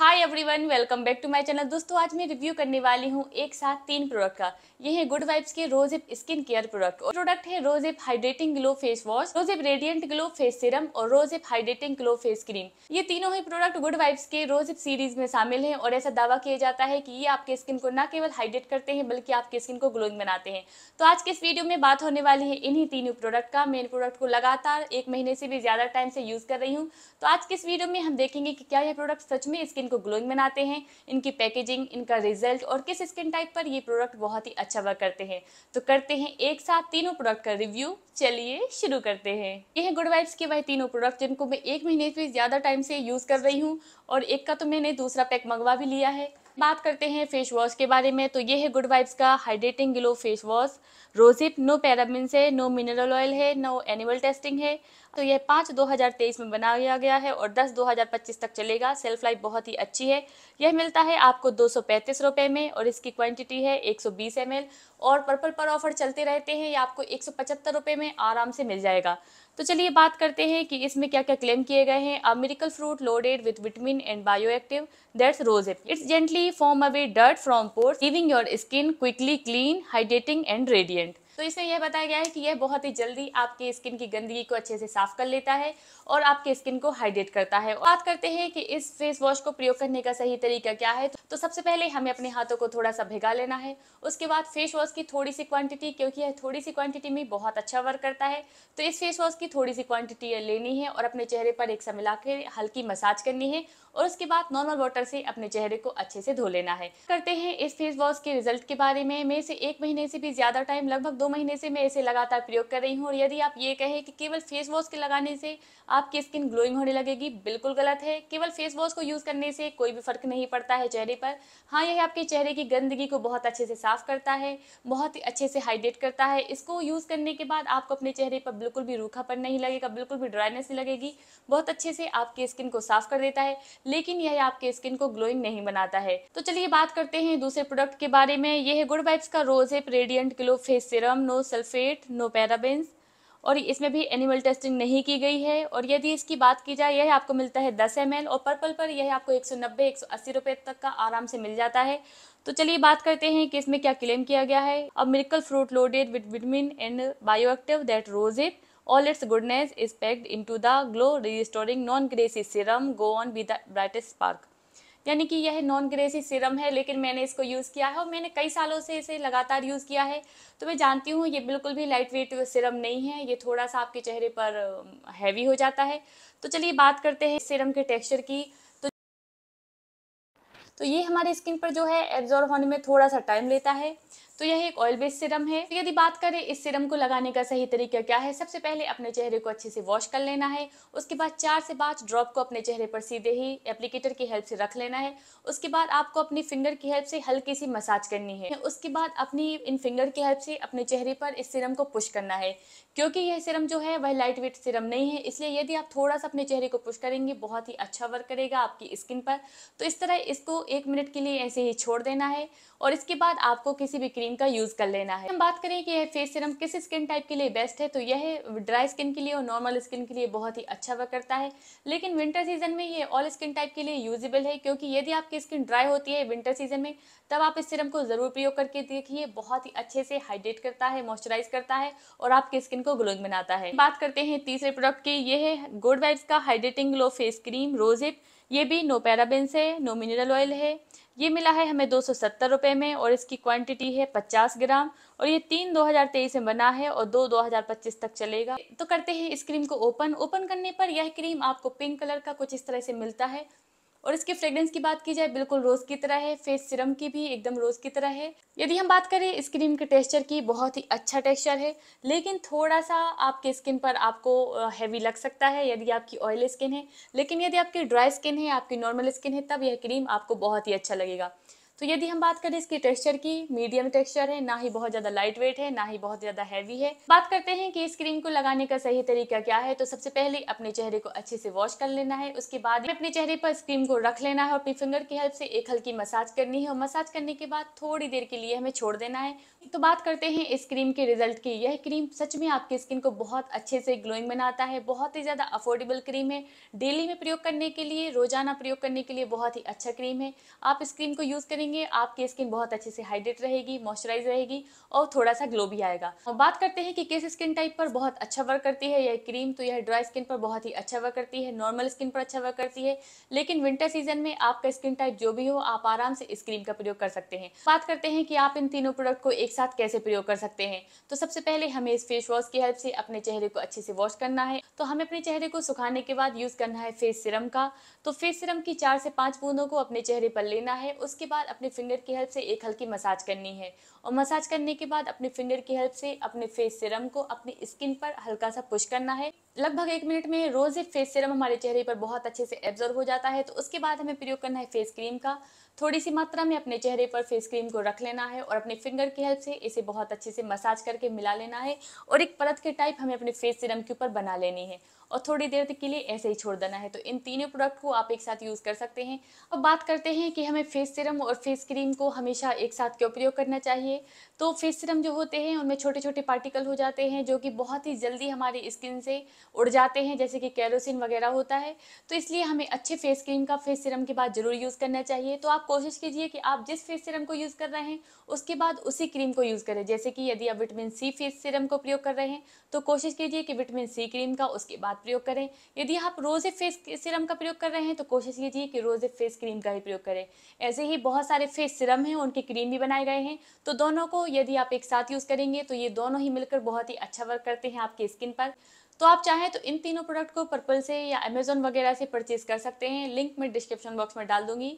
hi everyone welcome back to my channel दोस्तों आज मैं रिव्यू करने वाली हूँ एक साथ तीन प्रोडक्ट का ये है गुड वाइब्स के रोजिप स्किन केयर प्रोडक्ट और प्रोडक्ट है rosehip hydrating glow face wash rosehip radiant glow face serum और rosehip hydrating glow face cream ये तीनों ही प्रोडक्ट गुड वाइब्स के रोजिप सीरीज में शामिल है और ऐसा दावा किया जाता है की ये आपके स्किन को न केवल हाइड्रेट करते हैं बल्कि आपके स्किन को ग्लोइंग बनाते हैं तो आज के इस वीडियो में बात होने वाली है इन्हीं तीनों प्रोडक्ट का मैं इन प्रोडक्ट को लगातार एक महीने से भी ज्यादा टाइम से यूज कर रही हूँ तो आज के इस वीडियो में हम देखेंगे की क्या यह प्रोडक्ट सच में स्किन को ग्लोइंग बनाते हैं इनकी पैकेजिंग इनका रिजल्ट और किस स्किन टाइप पर ये प्रोडक्ट बहुत ही अच्छा वर्क करते हैं तो करते हैं एक साथ तीनों प्रोडक्ट का रिव्यू चलिए शुरू करते हैं ये है गुड वाइब्स के वह तीनों प्रोडक्ट जिनको मैं एक महीने से ज़्यादा टाइम से यूज़ कर रही हूँ और एक का तो मैंने दूसरा पैक मंगवा भी लिया है बात करते हैं फेस वॉश के बारे में तो ये है गुड वाइब्स का hydrating glow face wash rosehip no paraben है नो मिनरल ऑयल है नो एनिमल टेस्टिंग है तो यह पाँच 2023 में बनाया गया है और 10 2025 तक चलेगा सेल्फ लाइफ बहुत ही अच्छी है यह मिलता है आपको दो रुपए में और इसकी क्वांटिटी है 120 ml और पर्पल पर ऑफर चलते रहते हैं ये आपको एक रुपए में आराम से मिल जाएगा तो चलिए बात करते हैं कि इसमें क्या क्या क्लेम किए गए हैं a miracle fruit loaded with vitamin and bio active that's rose it's gently foam away dirt from pores giving your skin quickly clean hydrating and radiant तो इसमें यह बताया गया है कि यह बहुत ही जल्दी आपकी स्किन की गंदगी को अच्छे से साफ कर लेता है और आपकी स्किन को हाइड्रेट करता है बात करते हैं कि इस फेस वॉश को प्रयोग करने का सही तरीका क्या है तो सबसे पहले हमें अपने हाथों को थोड़ा सा भिगा लेना है उसके बाद फेस वॉश की थोड़ी सी क्वांटिटी क्योंकि यह थोड़ी सी क्वांटिटी में बहुत अच्छा वर्क करता है तो इस फेस वॉश की थोड़ी सी क्वांटिटी लेनी है और अपने चेहरे पर एक सा मिला हल्की मसाज करनी है और उसके बाद नॉर्मल वाटर से अपने चेहरे को अच्छे से धो लेना है करते हैं इस फेस वॉश के रिजल्ट के बारे में मैं इसे एक महीने से भी ज्यादा टाइम लगभग दो महीने से मैं इसे लगातार प्रयोग कर रही हूँ और यदि आप ये कहें कि केवल फेस वॉश के लगाने से आपकी स्किन ग्लोइंग होने लगेगी बिल्कुल गलत है केवल फेस वॉश को यूज़ करने से कोई भी फर्क नहीं पड़ता है चेहरे पर हाँ यह आपके चेहरे की गंदगी को बहुत अच्छे से साफ करता है बहुत ही अच्छे से हाइड्रेट करता है इसको यूज़ करने के बाद आपको अपने चेहरे पर बिल्कुल भी रूखापन नहीं लगेगा बिल्कुल भी ड्राइनेस नहीं लगेगी बहुत अच्छे से आपकी स्किन को साफ कर देता है लेकिन यह आपके स्किन को ग्लोइंग नहीं बनाता है तो चलिए बात करते हैं दूसरे प्रोडक्ट के बारे में यह है गुड वाइब्स का rosehip radiant glow face serum no sulphate no parabens और इसमें भी एनिमल टेस्टिंग नहीं की गई है और यदि इसकी बात की जाए यह आपको मिलता है दस एम और पर्पल पर यह आपको 190 180 रुपए तक का आराम से मिल जाता है तो चलिए बात करते हैं कि इसमें क्या क्लेम किया गया है अब miracle fruit loaded with vitamin and bio active that rose it all its goodness is packed in the glow restoring non greasy serum go on be the spark यानी कि यह नॉन ग्रेसी सिरम है लेकिन मैंने इसको यूज़ किया है और मैंने कई सालों से इसे लगातार यूज़ किया है तो मैं जानती हूँ ये बिल्कुल भी लाइट वेट सिरम नहीं है ये थोड़ा सा आपके चेहरे पर हैवी हो जाता है तो चलिए बात करते हैं सिरम के टेक्स्चर की तो तो ये हमारी स्किन पर जो है एब्जॉर्व होने में थोड़ा सा टाइम लेता है तो यह एक ऑयल बेस्ड सिरम है तो यदि बात करें इस सिरम को लगाने का सही तरीका क्या है सबसे पहले अपने चेहरे को अच्छे से वॉश कर लेना है उसके बाद चार से पाँच ड्रॉप को अपने चेहरे पर सीधे ही एप्लीकेटर की हेल्प से रख लेना है उसके बाद आपको अपनी फिंगर की हेल्प से हल्की सी मसाज करनी है उसके बाद अपनी इन फिंगर की हेल्प से अपने चेहरे पर इस सिरम को पुश करना है क्योंकि यह सिरम जो है वह लाइट वेट सिरम नहीं है इसलिए यदि आप थोड़ा सा अपने चेहरे को पुश करेंगे बहुत ही अच्छा वर्क करेगा आपकी स्किन पर तो इस तरह इसको एक मिनट के लिए ऐसे ही छोड़ देना है और इसके बाद आपको किसी भी क्रीम प्रोटीन का यूज कर लेना है हम बात करें कि यह फेस सीरम किस स्किन टाइप के लिए बेस्ट है तो यह ड्राई स्किन के लिए और नॉर्मल स्किन के लिए बहुत ही अच्छा वर्क करता है लेकिन विंटर सीजन में ये ऑल स्किन टाइप के लिए यूजेबल है क्योंकि यदि आपकी स्किन ड्राई होती है विंटर सीजन में तब आप इस सिरम को ज़रूर प्रयोग करके देखिए बहुत ही अच्छे से हाइड्रेट करता है मॉइस्चराइज करता है और आपकी स्किन को ग्लोइंग बनाता है बात करते हैं तीसरे प्रोडक्ट की यह है गुड वाइब्स का hydrating glow face cream rosehip ये भी नो पैराबिन है नो मिनरल ऑयल है ये मिला है हमें दो रुपए में और इसकी क्वांटिटी है 50 ग्राम और ये तीन 2023 में बना है और दो 2025 तक चलेगा तो करते हैं इस क्रीम को ओपन ओपन करने पर यह क्रीम आपको पिंक कलर का कुछ इस तरह से मिलता है और इसके फ्रेग्रेंस की बात की जाए बिल्कुल रोज़ की तरह है फेस सिरम की भी एकदम रोज़ की तरह है यदि हम बात करें इस क्रीम के टेक्सचर की बहुत ही अच्छा टेक्सचर है लेकिन थोड़ा सा आपके स्किन पर आपको हैवी लग सकता है यदि आपकी ऑयली स्किन है लेकिन यदि आपकी ड्राई स्किन है आपकी नॉर्मल स्किन है तब यह क्रीम आपको बहुत ही अच्छा लगेगा तो यदि हम बात करें इसकी टेक्सचर की मीडियम टेक्सचर है ना ही बहुत ज़्यादा लाइट वेट है ना ही बहुत ज़्यादा हैवी है बात करते हैं कि इस क्रीम को लगाने का सही तरीका क्या है तो सबसे पहले अपने चेहरे को अच्छे से वॉश कर लेना है उसके बाद अपने चेहरे पर इस क्रीम को रख लेना है और अपनी फिंगर की हेल्प से एक हल्की मसाज करनी है और मसाज करने के बाद थोड़ी देर के लिए हमें छोड़ देना है तो बात करते हैं इस क्रीम के रिजल्ट की यह क्रीम सच में आपकी स्किन को बहुत अच्छे से ग्लोइंग बनाता है बहुत ही ज़्यादा अफोर्डेबल क्रीम है डेली में प्रयोग करने के लिए रोजाना प्रयोग करने के लिए बहुत ही अच्छा क्रीम है आप इस क्रीम को यूज़ करेंगे देंगे आपकी स्किन बहुत अच्छे से हाइड्रेट रहेगी मॉइस्चराइज रहेगी और थोड़ा सा ग्लो भी आएगा और बात करते हैं कि किस स्किन टाइप पर बहुत अच्छा वर्क करती है यह क्रीम तो यह ड्राई स्किन पर बहुत ही अच्छा वर्क करती है नॉर्मल स्किन पर अच्छा वर्क करती है लेकिन विंटर सीजन में आपका स्किन टाइप जो भी हो आप आराम से इस क्रीम का प्रयोग कर सकते हैं बात करते हैं कि आप इन तीनों प्रोडक्ट को एक साथ कैसे प्रयोग कर सकते हैं तो सबसे पहले हमें इस फेस वॉश की हेल्प से अपने चेहरे को अच्छे से वॉश करना है तो हमें अपने चेहरे को सुखाने के बाद यूज करना है फेस सिरम का तो फेस सिरम की चार से पांच बूंदों को अपने चेहरे पर लेना है उसके बाद अपने फिंगर की हेल्प से एक हल्की मसाज करनी है और मसाज करने के बाद अपने फिंगर की हेल्प से अपने फेस सिरम को अपनी स्किन पर हल्का सा पुश करना है लगभग एक मिनट में रोज़ ही फेस सीरम हमारे चेहरे पर बहुत अच्छे से एब्जॉर्व हो जाता है तो उसके बाद हमें प्रयोग करना है फेस क्रीम का थोड़ी सी मात्रा में अपने चेहरे पर फेस क्रीम को रख लेना है और अपने फिंगर की हेल्प से इसे बहुत अच्छे से मसाज करके मिला लेना है और एक परत के टाइप हमें अपने फेस सीरम के ऊपर बना लेनी है और थोड़ी देर के लिए ऐसे ही छोड़ देना है तो इन तीनों प्रोडक्ट को आप एक साथ यूज़ कर सकते हैं अब बात करते हैं कि हमें फेस सीरम और फेस क्रीम को हमेशा एक साथ क्यों प्रयोग करना चाहिए तो फेस सीरम जो होते हैं उनमें छोटे छोटे पार्टिकल हो जाते हैं जो कि बहुत ही जल्दी हमारी स्किन से उड़ जाते हैं जैसे कि कैरोसिन वगैरह होता है तो इसलिए हमें अच्छे फेस क्रीम का फेस सिरम के बाद ज़रूर यूज़ करना चाहिए तो आप कोशिश कीजिए कि आप जिस फेस सिरम को यूज़ कर रहे हैं उसके बाद उसी क्रीम को यूज़ करें जैसे कि यदि आप विटामिन सी फेस सिरम को प्रयोग कर रहे हैं तो कोशिश कीजिए कि विटामिन सी क्रीम का उसके बाद प्रयोग करें यदि आप रोजे फेस सिरम का प्रयोग कर रहे हैं तो कोशिश कीजिए कि रोजे फेस क्रीम का ही प्रयोग करें ऐसे ही बहुत सारे फेस सिरम हैं उनके क्रीम भी बनाए गए हैं तो दोनों को यदि आप एक साथ यूज़ करेंगे तो ये दोनों ही मिलकर बहुत ही अच्छा वर्क करते हैं आपकी स्किन पर तो आप चाहें तो इन तीनों प्रोडक्ट को पर्पल से या अमेजोन वगैरह से परचेज कर सकते हैं लिंक मैं डिस्क्रिप्शन बॉक्स में डाल दूंगी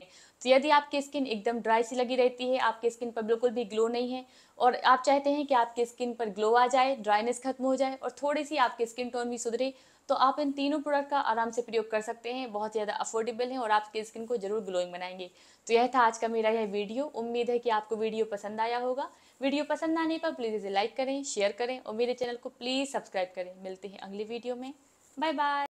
तो यदि आपकी स्किन एकदम ड्राई सी लगी रहती है आपकी स्किन पर बिल्कुल भी ग्लो नहीं है और आप चाहते हैं कि आपकी स्किन पर ग्लो आ जाए ड्राइनेस खत्म हो जाए और थोड़ी सी आपकी स्किन टोन भी सुधरे तो आप इन तीनों प्रोडक्ट का आराम से प्रयोग कर सकते हैं बहुत ज़्यादा अफोर्डेबल हैं और आपकी स्किन को जरूर ग्लोइंग बनाएंगे तो यह था आज का मेरा यह वीडियो उम्मीद है कि आपको वीडियो पसंद आया होगा वीडियो पसंद आने पर प्लीज़ इसे लाइक करें शेयर करें और मेरे चैनल को प्लीज़ सब्सक्राइब करें मिलते हैं अगली वीडियो में बाय बाय